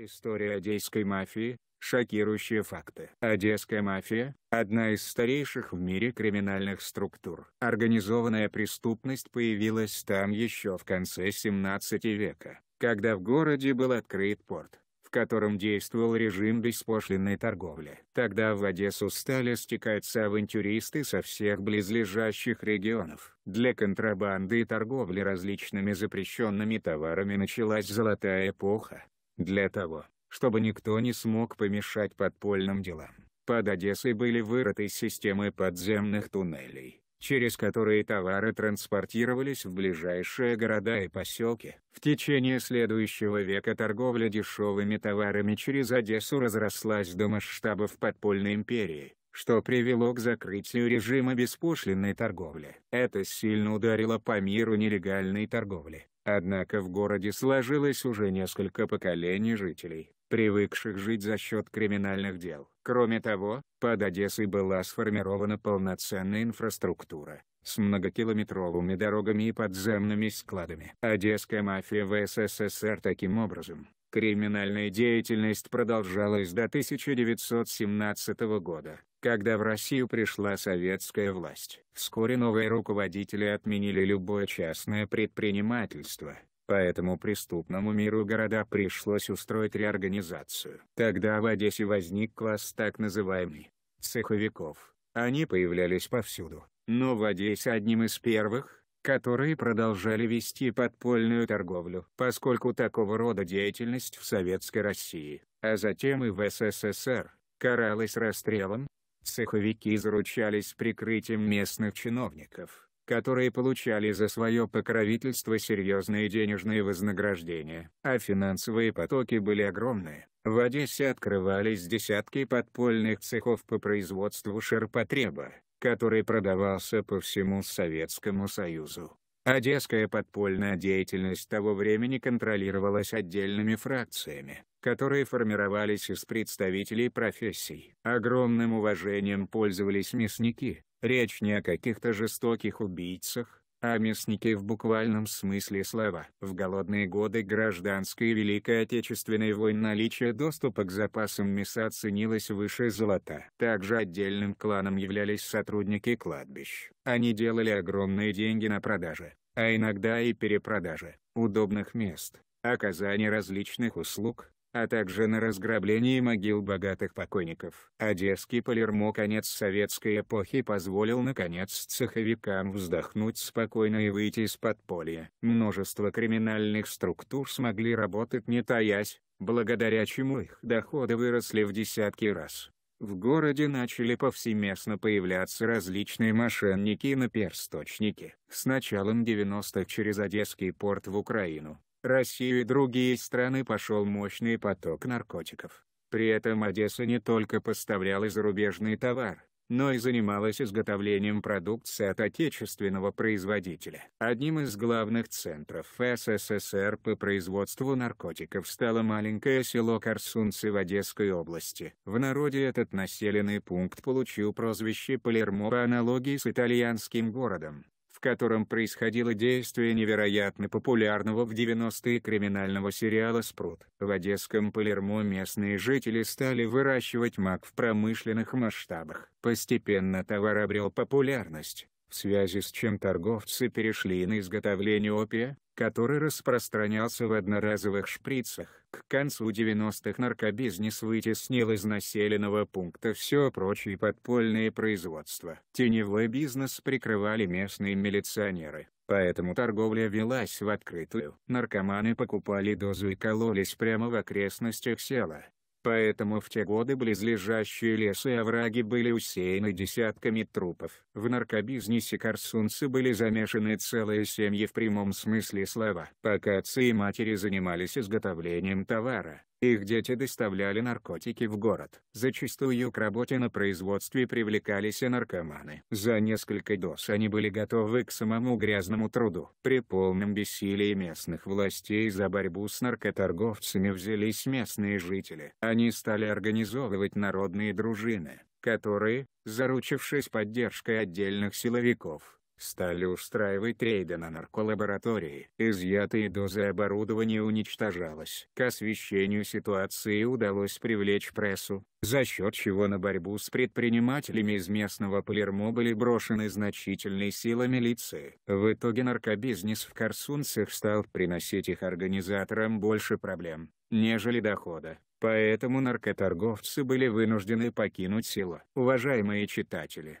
История одесской мафии – шокирующие факты. Одесская мафия – одна из старейших в мире криминальных структур. Организованная преступность появилась там еще в конце 17 века, когда в городе был открыт порт в котором действовал режим беспошлинной торговли. Тогда в Одессу стали стекаться авантюристы со всех близлежащих регионов. Для контрабанды и торговли различными запрещенными товарами началась золотая эпоха, для того, чтобы никто не смог помешать подпольным делам, под Одессой были вырыты системы подземных туннелей, через которые товары транспортировались в ближайшие города и поселки. В течение следующего века торговля дешевыми товарами через Одессу разрослась до масштабов подпольной империи, что привело к закрытию режима беспошлинной торговли. Это сильно ударило по миру нелегальной торговли. Однако в городе сложилось уже несколько поколений жителей, привыкших жить за счет криминальных дел. Кроме того, под Одессой была сформирована полноценная инфраструктура, с многокилометровыми дорогами и подземными складами. Одесская мафия в СССР таким образом. Криминальная деятельность продолжалась до 1917 года, когда в Россию пришла советская власть. Вскоре новые руководители отменили любое частное предпринимательство, поэтому преступному миру города пришлось устроить реорганизацию. Тогда в Одессе возник класс так называемый «цеховиков». Они появлялись повсюду, но в Одессе одним из первых, которые продолжали вести подпольную торговлю. Поскольку такого рода деятельность в Советской России, а затем и в СССР, каралась расстрелом, Цеховики заручались прикрытием местных чиновников, которые получали за свое покровительство серьезные денежные вознаграждения. А финансовые потоки были огромные. В Одессе открывались десятки подпольных цехов по производству ширпотреба, который продавался по всему Советскому Союзу. Одесская подпольная деятельность того времени контролировалась отдельными фракциями, которые формировались из представителей профессий. Огромным уважением пользовались мясники. Речь не о каких-то жестоких убийцах, а мясники в буквальном смысле слова. В голодные годы гражданской и Великой Отечественной войны наличие доступа к запасам мяса ценилось выше золота. Также отдельным кланом являлись сотрудники кладбищ. Они делали огромные деньги на продаже, а иногда и перепродаже, удобных мест, оказание различных услуг, а также на разграблении могил богатых покойников. Одесский полирмо конец советской эпохи позволил наконец цеховикам вздохнуть спокойно и выйти из подполья. Множество криминальных структур смогли работать не таясь, благодаря чему их доходы выросли в десятки раз. В городе начали повсеместно появляться различные мошенники на наперсточники. С началом 90-х через Одесский порт в Украину Россию и другие страны пошел мощный поток наркотиков. При этом Одесса не только поставляла зарубежный товар, но и занималась изготовлением продукции от отечественного производителя. Одним из главных центров СССР по производству наркотиков стало маленькое село Корсунцы в Одесской области. В народе этот населенный пункт получил прозвище Палермо по аналогии с итальянским городом в котором происходило действие невероятно популярного в 90-е криминального сериала «Спрут». В Одесском Палермо местные жители стали выращивать мак в промышленных масштабах. Постепенно товар обрел популярность, в связи с чем торговцы перешли на изготовление опия, который распространялся в одноразовых шприцах. К концу 90-х наркобизнес вытеснил из населенного пункта все прочие подпольные производства. Теневой бизнес прикрывали местные милиционеры. Поэтому торговля велась в открытую. Наркоманы покупали дозу и кололись прямо в окрестностях села. Поэтому в те годы близлежащие лесы и овраги были усеяны десятками трупов. В наркобизнесе корсунцы были замешаны целые семьи в прямом смысле слова. Пока отцы и матери занимались изготовлением товара, их дети доставляли наркотики в город. Зачастую к работе на производстве привлекались и наркоманы. За несколько доз они были готовы к самому грязному труду. При полном бессилии местных властей за борьбу с наркоторговцами взялись местные жители. Они стали организовывать народные дружины, которые, заручившись поддержкой отдельных силовиков, стали устраивать рейды на нарколаборатории. Изъятые дозы оборудования уничтожалось. К освещению ситуации удалось привлечь прессу, за счет чего на борьбу с предпринимателями из местного Палермо были брошены значительные силы милиции. В итоге наркобизнес в Корсунцах стал приносить их организаторам больше проблем, нежели дохода. Поэтому наркоторговцы были вынуждены покинуть село. Уважаемые читатели!